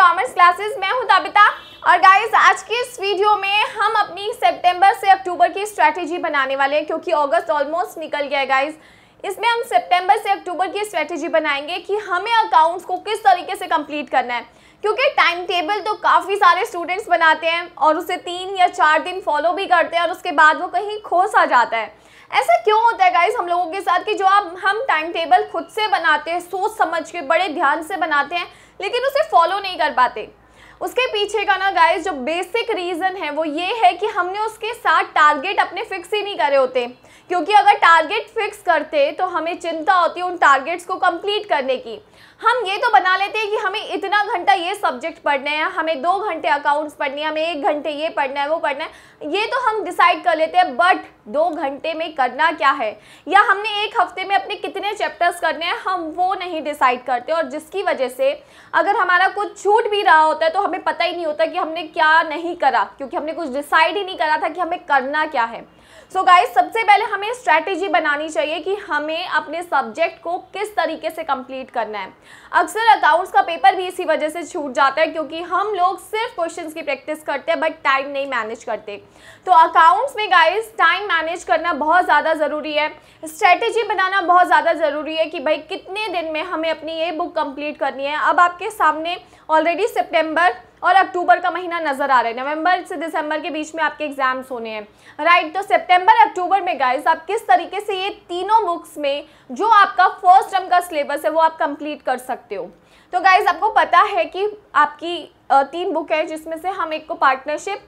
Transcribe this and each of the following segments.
Commerce classes मैं हूं तबिता और गाइस आज की इस वीडियो में हम अपनी सितंबर से अक्टूबर की स्ट्रेटजी बनाने वाले हैं क्योंकि अगस्त ऑलमोस्ट निकल गया है गाइस इसमें हम सितंबर से अक्टूबर की स्ट्रेटजी बनाएंगे कि हमें अकाउंट्स को किस तरीके से कंप्लीट करना है क्योंकि टाइम टेबल तो काफ़ी सारे स्टूडेंट्स बनाते हैं और उसे तीन या चार दिन फॉलो भी करते हैं और उसके बाद वो कहीं खो सा जाता है ऐसा क्यों होता है गाइज़ हम लोगों के साथ कि जो आप हम टाइम टेबल खुद से बनाते हैं सोच समझ के बड़े ध्यान से बनाते हैं लेकिन उसे फॉलो नहीं कर पाते उसके पीछे का ना गाइस जो बेसिक रीज़न है वो ये है कि हमने उसके साथ टारगेट अपने फिक्स ही नहीं करे होते क्योंकि अगर टारगेट फिक्स करते तो हमें चिंता होती है उन टारगेट्स को कंप्लीट करने की हम ये तो बना लेते हैं कि हमें इतना घंटा ये सब्जेक्ट पढ़ने हैं हमें दो घंटे अकाउंट्स पढ़ने हैं हमें एक घंटे ये पढ़ना है वो पढ़ना है ये तो हम डिसाइड कर लेते हैं बट दो घंटे में करना क्या है या हमने एक हफ्ते में अपने कितने चैप्टर्स करने हैं हम वो नहीं डिसाइड करते और जिसकी वजह से अगर हमारा कुछ छूट भी रहा होता है तो हमें पता ही नहीं होता कि हमने क्या नहीं करा क्योंकि हमने कुछ डिसाइड ही नहीं करा था कि हमें करना क्या है सो so गाइस सबसे पहले हमें स्ट्रैटेजी बनानी चाहिए कि हमें अपने सब्जेक्ट को किस तरीके से कंप्लीट करना है अक्सर अकाउंट्स का पेपर भी इसी वजह से छूट जाता है क्योंकि हम लोग सिर्फ क्वेश्चन की प्रैक्टिस करते हैं बट टाइम नहीं मैनेज करते तो अकाउंट्स में गाइज़ टाइम मैनेज करना बहुत ज़्यादा ज़रूरी है स्ट्रैटेजी बनाना बहुत ज़्यादा ज़रूरी है कि भाई कितने दिन में हमें अपनी ये बुक कंप्लीट करनी है अब आपके सामने ऑलरेडी सेप्टेम्बर और अक्टूबर का महीना नजर आ रहा है नवंबर से दिसंबर के बीच में आपके एग्जाम्स होने हैं राइट right, तो सितंबर अक्टूबर में गाइस आप किस तरीके से ये तीनों बुक्स में जो आपका फर्स्ट टर्म का सिलेबस है वो आप कंप्लीट कर सकते हो तो गाइस आपको पता है कि आपकी तीन बुक है जिसमें से हम एक को पार्टनरशिप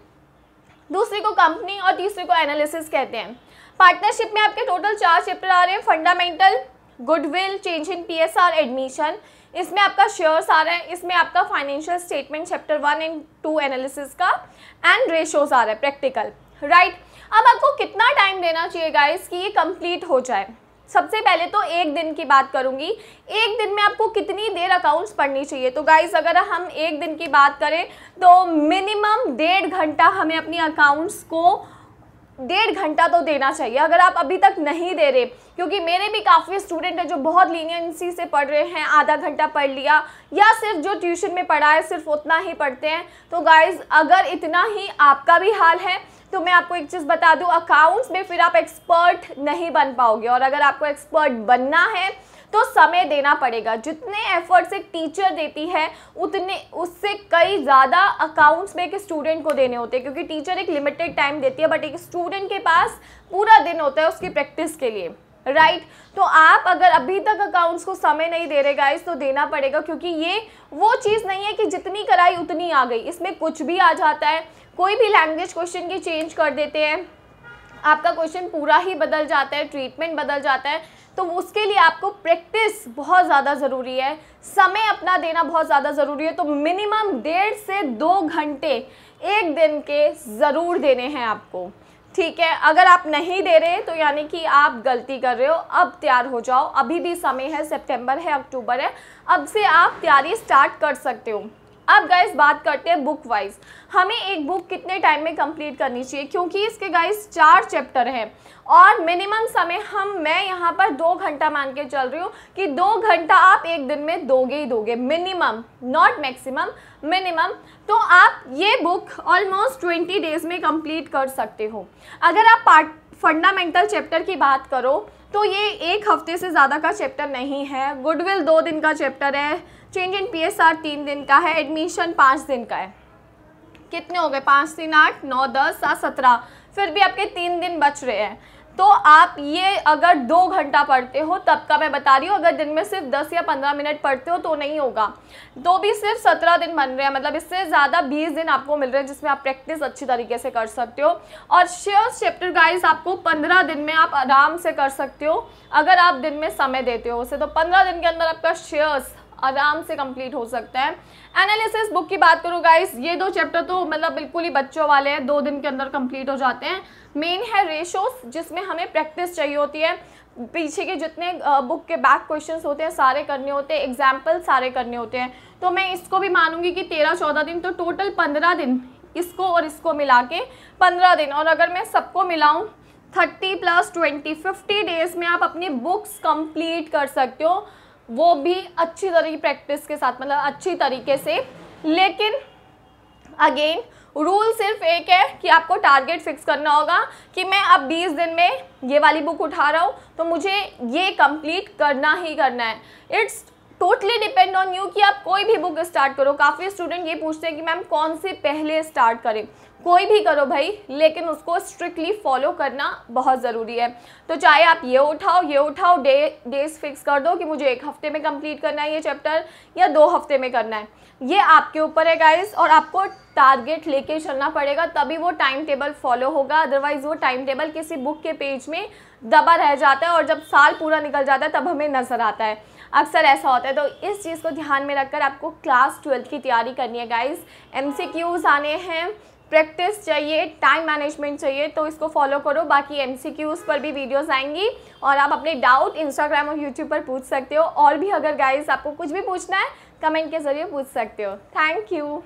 दूसरे को कंपनी और तीसरे को एनालिसिस कहते हैं पार्टनरशिप में आपके टोटल चार चैप्टर आ रहे हैं fundamental goodwill change in PSR admission इसमें आपका शेयर्स आ रहा है इसमें आपका financial statement chapter one and two analysis का एंड रेशोज आ रहा है प्रैक्टिकल राइट right? अब आपको कितना टाइम देना चाहिए गाइस कि ये कंप्लीट हो जाए सबसे पहले तो एक दिन की बात करूंगी एक दिन में आपको कितनी देर अकाउंट्स पढ़नी चाहिए तो गाइज अगर हम एक दिन की बात करें तो मिनिमम डेढ़ घंटा हमें अपनी अकाउंट्स को डेढ़ घंटा तो देना चाहिए अगर आप अभी तक नहीं दे रहे क्योंकि मेरे भी काफ़ी स्टूडेंट हैं जो बहुत लीनियंसी से पढ़ रहे हैं आधा घंटा पढ़ लिया या सिर्फ जो ट्यूशन में पढ़ा है सिर्फ उतना ही पढ़ते हैं तो गाइज़ अगर इतना ही आपका भी हाल है तो मैं आपको एक चीज़ बता दूँ अकाउंट्स में फिर आप एक्सपर्ट नहीं बन पाओगे और अगर आपको एक्सपर्ट बनना है तो समय देना पड़ेगा जितने एफर्ट्स एक टीचर देती है उतने उससे कई ज़्यादा अकाउंट्स में एक स्टूडेंट को देने होते हैं क्योंकि टीचर एक लिमिटेड टाइम देती है बट एक स्टूडेंट के पास पूरा दिन होता है उसकी प्रैक्टिस के लिए राइट right. तो आप अगर अभी तक अकाउंट्स को समय नहीं दे रहे गाइस तो देना पड़ेगा क्योंकि ये वो चीज़ नहीं है कि जितनी कराई उतनी आ गई इसमें कुछ भी आ जाता है कोई भी लैंग्वेज क्वेश्चन की चेंज कर देते हैं आपका क्वेश्चन पूरा ही बदल जाता है ट्रीटमेंट बदल जाता है तो उसके लिए आपको प्रैक्टिस बहुत ज़्यादा ज़रूरी है समय अपना देना बहुत ज़्यादा ज़रूरी है तो मिनिमम डेढ़ से दो घंटे एक दिन के ज़रूर देने हैं आपको ठीक है अगर आप नहीं दे रहे तो यानी कि आप गलती कर रहे हो अब तैयार हो जाओ अभी भी समय है सितंबर है अक्टूबर है अब से आप तैयारी स्टार्ट कर सकते हो अब गाइस बात करते हैं बुक वाइज हमें एक बुक कितने टाइम में कंप्लीट करनी चाहिए क्योंकि इसके गाइस चार चैप्टर हैं और मिनिमम समय हम मैं यहाँ पर दो घंटा मान के चल रही हूँ कि दो घंटा आप एक दिन में दोगे ही दोगे मिनिमम नॉट मैक्सिमम मिनिमम तो आप ये बुक ऑलमोस्ट ट्वेंटी डेज में कंप्लीट कर सकते हो अगर आप पार्ट फंडामेंटल चैप्टर की बात करो तो ये एक हफ्ते से ज़्यादा का चैप्टर नहीं है गुडविल दो दिन का चैप्टर है change in P S R तीन दिन का है एडमिशन पाँच दिन का है कितने हो गए पाँच तीन आठ नौ दस सात सत्रह फिर भी आपके तीन दिन बच रहे हैं तो आप ये अगर दो घंटा पढ़ते हो तब का मैं बता रही हूँ अगर दिन में सिर्फ दस या पंद्रह मिनट पढ़ते हो तो नहीं होगा तो भी सिर्फ सत्रह दिन बन रहे हैं मतलब इससे ज़्यादा बीस दिन आपको मिल रहे हैं जिसमें आप प्रैक्टिस अच्छी तरीके से कर सकते हो और शेयर चैप्टर गाइस आपको पंद्रह दिन में आप आराम से कर सकते हो अगर आप दिन में समय देते हो उसे तो पंद्रह दिन के अंदर आपका शेयर्स आराम से कंप्लीट हो सकता है एनालिसिस बुक की बात करूँ गाइस ये दो चैप्टर तो मतलब बिल्कुल ही बच्चों वाले हैं दो दिन के अंदर कंप्लीट हो जाते हैं मेन है रेशोस जिसमें हमें प्रैक्टिस चाहिए होती है पीछे के जितने बुक के बैक क्वेश्चंस होते हैं सारे करने होते हैं एग्जाम्पल सारे करने होते हैं तो मैं इसको भी मानूंगी कि तेरह चौदह दिन तो टोटल पंद्रह दिन इसको और इसको मिला के पंद्रह दिन और अगर मैं सबको मिलाऊँ thirty plus twenty fifty days में आप अपनी बुक्स कंप्लीट कर सकते हो वो भी अच्छी तरीके प्रैक्टिस के साथ मतलब अच्छी तरीके से लेकिन अगेन रूल सिर्फ एक है कि आपको टारगेट फिक्स करना होगा कि मैं अब 20 दिन में ये वाली बुक उठा रहा हूँ तो मुझे ये कंप्लीट करना ही करना है it's totally depend on you कि आप कोई भी बुक स्टार्ट करो काफ़ी स्टूडेंट ये पूछते हैं कि मैम कौन से पहले स्टार्ट करें कोई भी करो भाई लेकिन उसको स्ट्रिक्टली फॉलो करना बहुत ज़रूरी है तो चाहे आप ये उठाओ ये उठाओ डे डेज फिक्स कर दो कि मुझे एक हफ्ते में कंप्लीट करना है ये चैप्टर या दो हफ्ते में करना है ये आपके ऊपर है गाइस और आपको टारगेट लेके चलना पड़ेगा तभी वो टाइम टेबल फॉलो होगा अदरवाइज़ वो टाइम टेबल किसी बुक के पेज में दबा रह जाता है और जब साल पूरा निकल जाता है तब हमें नज़र आता है अक्सर ऐसा होता है तो इस चीज़ को ध्यान में रखकर आपको क्लास ट्वेल्थ की तैयारी करनी है गाइज़ एम आने हैं प्रैक्टिस चाहिए टाइम मैनेजमेंट चाहिए तो इसको फॉलो करो बाकी एम पर भी वीडियोस आएंगी और आप अपने डाउट इंस्टाग्राम और यूट्यूब पर पूछ सकते हो और भी अगर गाइज आपको कुछ भी पूछना है कमेंट के ज़रिए पूछ सकते हो थैंक यू